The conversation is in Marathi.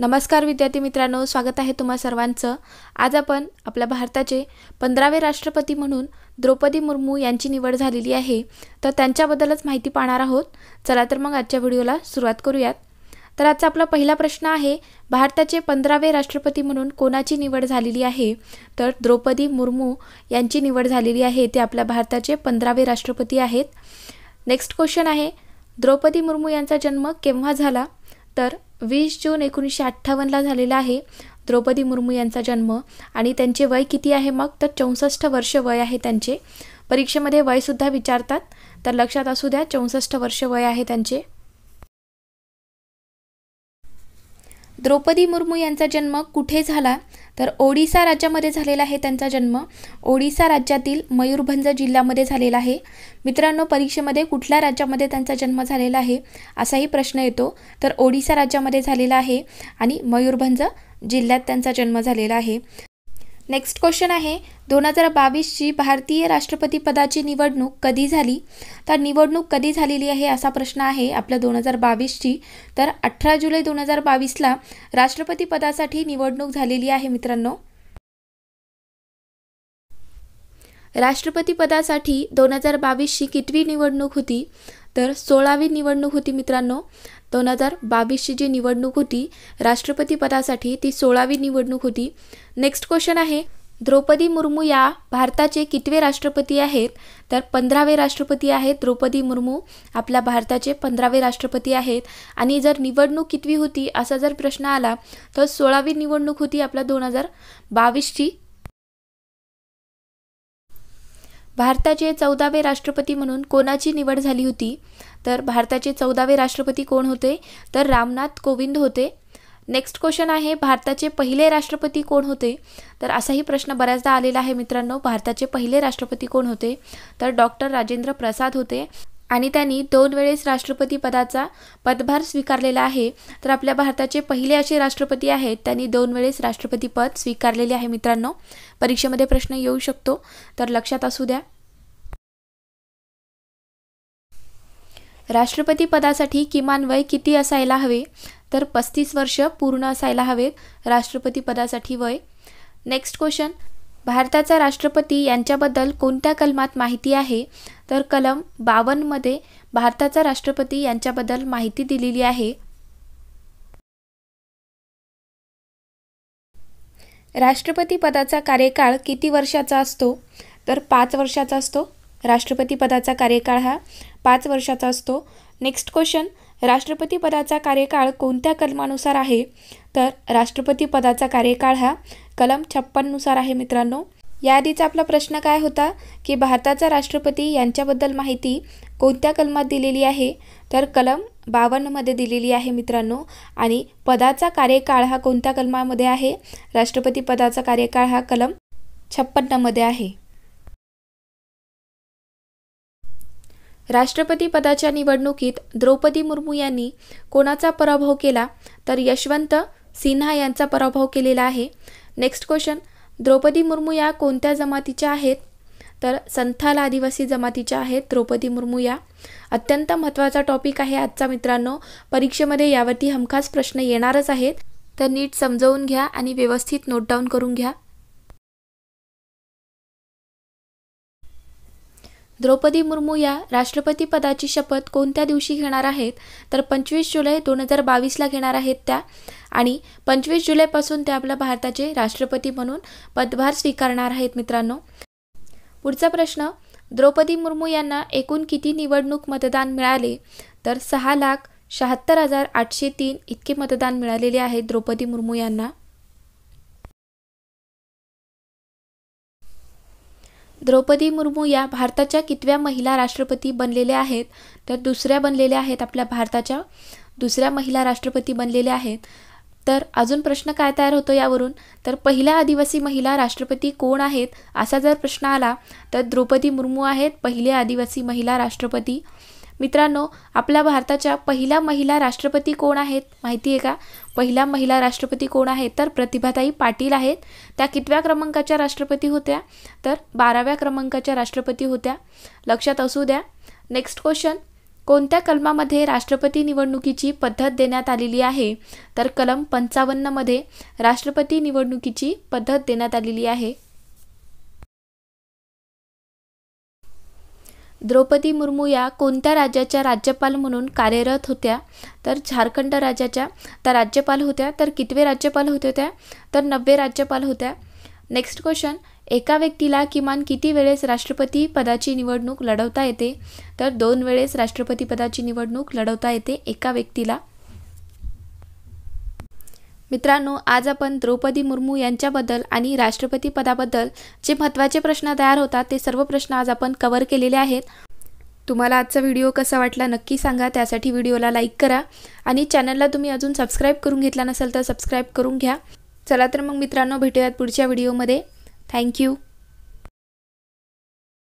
नमस्कार विद्यार्थी मित्रांनो स्वागत आहे तुम्हा सर्वांचं आज आपण आपल्या भारताचे पंधरावे राष्ट्रपती म्हणून द्रौपदी मुर्मू यांची निवड झालेली आहे तर त्यांच्याबद्दलच माहिती पाहणार आहोत चला तर मग आजच्या व्हिडिओला सुरुवात करूयात तर आजचा आपला पहिला प्रश्न आहे भारताचे पंधरावे राष्ट्रपती म्हणून कोणाची निवड झालेली आहे तर द्रौपदी मुर्मू यांची निवड झालेली आहे ते आपल्या भारताचे पंधरावे राष्ट्रपती आहेत नेक्स्ट क्वेश्चन आहे द्रौपदी मुर्मू यांचा जन्म केव्हा झाला तर वीस जून एकोणीसशे अठ्ठावन्नला झालेला आहे द्रौपदी मुर्मू यांचा जन्म आणि त्यांचे वय किती आहे मग तर चौसष्ट वर्ष वय आहे त्यांचे परीक्षेमध्ये वयसुद्धा विचारतात तर लक्षात असू द्या चौसष्ट वर्ष वय आहे त्यांचे द्रौपदी मुर्मू यांचा जन्म कुठे झाला तर ओडिसा राज्यामध्ये झालेला आहे त्यांचा जन्म ओडिसा राज्यातील मयूरभंज जिल्ह्यामध्ये झालेला आहे मित्रांनो परीक्षेमध्ये कुठल्या राज्यामध्ये त्यांचा जन्म झालेला आहे असाही प्रश्न येतो तर ओडिसा राज्यामध्ये झालेला आहे आणि मयूरभंज जिल्ह्यात त्यांचा जन्म झालेला आहे नेक्स्ट क्वेश्चन आहे दोन हजार बावीसची भारतीय राष्ट्रपती पदाची निवडणूक कधी झाली तर निवडणूक कधी झालेली आहे असा प्रश्न आहे आपल्या दोन हजार बावीसची तर अठरा जुलै दोन हजार बावीसला राष्ट्रपती पदासाठी निवडणूक झालेली आहे मित्रांनो राष्ट्रपती पदासाठी दोन हजार बावीसची कितवी निवडणूक होती तर सोळावी निवडणूक होती मित्रांनो दोन हजार बावीसची जी निवडणूक होती राष्ट्रपती पदासाठी ती सोळावी निवडणूक होती नेक्स्ट क्वेश्चन आहे द्रौपदी मुर्मू या भारताचे कितवे राष्ट्रपती आहेत तर पंधरावे राष्ट्रपती आहेत द्रौपदी मुर्मू आपल्या भारताचे पंधरावे राष्ट्रपती आहेत आणि जर निवडणूक कितवी होती असा जर प्रश्न आला तर सोळावी निवडणूक होती आपल्या दोन हजार बावीसची भारताचे चौदावे राष्ट्रपती म्हणून कोणाची निवड झाली होती तर भारताचे चौदावे राष्ट्रपती कोण होते तर रामनाथ कोविंद होते नेक्स्ट क्वेश्चन आहे भारताचे पहिले राष्ट्रपती कोण होते तर असाही प्रश्न बऱ्याचदा आलेला आहे मित्रांनो भारताचे पहिले राष्ट्रपती कोण होते तर डॉक्टर राजेंद्र प्रसाद होते आणि त्यांनी दोन वेळेस राष्ट्रपती पदाचा पदभार स्वीकारलेला आहे तर आपल्या भारताचे पहिले असे राष्ट्रपती आहेत त्यांनी दोन वेळेस राष्ट्रपती पद स्वीकारलेले आहे मित्रांनो परीक्षेमध्ये प्रश्न येऊ शकतो तर लक्षात असू द्या राष्ट्रपती पदासाठी किमान वय किती असायला हवे तर पस्तीस वर्ष पूर्ण असायला हवेत राष्ट्रपती पदासाठी वय नेक्स्ट क्वेश्चन भारताचा राष्ट्रपती यांच्याबद्दल कोणत्या कलमात माहिती आहे तर कलम बावन्नमध्ये भारताचा राष्ट्रपती यांच्याबद्दल माहिती दिलेली आहे राष्ट्रपती पदाचा कार्यकाळ किती वर्षाचा असतो तर पाच वर्षाचा असतो राष्ट्रपती पदाचा कार्यकाळ हा पाच वर्षाचा असतो नेक्स्ट क्वेश्चन राष्ट्रपती पदाचा कार्यकाळ कोणत्या कलमानुसार आहे तर राष्ट्रपती पदाचा कार्यकाळ हा कलम छप्पननुसार आहे मित्रांनो याआधीचा आपला प्रश्न काय होता की भारताचा राष्ट्रपती यांच्याबद्दल माहिती कोणत्या कलमात दिलेली आहे तर कलम बावन्नमध्ये दिलेली आहे मित्रांनो आणि पदाचा कार्यकाळ हा कोणत्या कलमामध्ये आहे राष्ट्रपती पदाचा कार्यकाळ हा कलम छप्पन्नमध्ये आहे राष्ट्रपती पदाच्या निवडणुकीत द्रौपदी मुर्मू यांनी कोणाचा पराभव केला तर यशवंत सिन्हा यांचा पराभव केलेला आहे नेक्स्ट क्वेश्चन द्रौपदी मुर्मू या कोणत्या जमातीच्या आहेत तर संथाल आदिवासी जमातीच्या आहेत द्रौपदी मुर्मू या अत्यंत महत्त्वाचा टॉपिक आहे आजचा मित्रांनो परीक्षेमध्ये यावरती हमखास प्रश्न येणारच आहेत तर नीट समजवून घ्या आणि व्यवस्थित नोट डाऊन करून घ्या द्रौपदी मुर्मू या पदाची शपथ कोणत्या दिवशी घेणार आहेत तर पंचवीस जुलै दोन हजार बावीसला घेणार आहेत त्या आणि पंचवीस जुलैपासून त्या आपल्या भारताचे राष्ट्रपती म्हणून पदभार स्वीकारणार आहेत मित्रांनो पुढचा प्रश्न द्रौपदी मुर्मू यांना एकूण किती निवडणूक मतदान मिळाले तर सहा लाख शहात्तर हजार आठशे तीन इतके मतदान मिळालेले आहे द्रौपदी मुर्मू यांना द्रौपदी मुर्मू या भारताच्या कितव्या महिला राष्ट्रपती बनलेल्या आहेत तर दुसऱ्या बनलेल्या आहेत आपल्या भारताच्या दुसऱ्या महिला राष्ट्रपती बनलेल्या आहेत तर अजून प्रश्न काय तयार होतो यावरून तर पहिल्या आदिवासी महिला राष्ट्रपती कोण आहेत असा जर प्रश्न आला तर द्रौपदी मुर्मू आहेत पहिल्या आदिवासी महिला राष्ट्रपती मित्रांनो आपल्या भारताच्या पहिल्या महिला राष्ट्रपती कोण आहेत माहिती आहे का पहिल्या महिला राष्ट्रपती कोण आहेत तर प्रतिभाताई पाटील आहेत त्या कितव्या क्रमांकाच्या राष्ट्रपती होत्या तर बाराव्या क्रमांकाच्या राष्ट्रपती होत्या लक्षात असू द्या नेक्स्ट क्वेश्चन कोणत्या कलमामध्ये राष्ट्रपती निवडणुकीची पद्धत देण्यात आलेली आहे तर कलम पंचावन्नमध्ये राष्ट्रपती निवडणुकीची पद्धत देण्यात आलेली आहे द्रौपदी मुर्मू या कोणत्या राज्याच्या राज्यपाल म्हणून कार्यरत होत्या तर झारखंड राज्याच्या त्या राज्यपाल होत्या तर कितवे राज्यपाल होत्या तर नववे राज्यपाल होत्या नेक्स्ट क्वेश्चन एका व्यक्तीला किमान किती वेळेस राष्ट्रपती पदाची निवडणूक लढवता येते तर दोन वेळेस राष्ट्रपती पदाची निवडणूक लढवता येते एका व्यक्तीला मित्रांनो आज आपण द्रौपदी मुर्मू यांच्याबद्दल आणि राष्ट्रपती पदाबद्दल जे महत्त्वाचे प्रश्न तयार होतात ते सर्व प्रश्न आज आपण कव्हर केलेले आहेत तुम्हाला आजचा व्हिडिओ कसा वाटला नक्की सांगा त्यासाठी व्हिडिओला लाईक करा आणि चॅनलला तुम्ही अजून सबस्क्राईब करून घेतला नसेल तर सबस्क्राईब करून घ्या चला तर मग मित्रांनो भेटूयात पुढच्या व्हिडिओमध्ये थँक्यू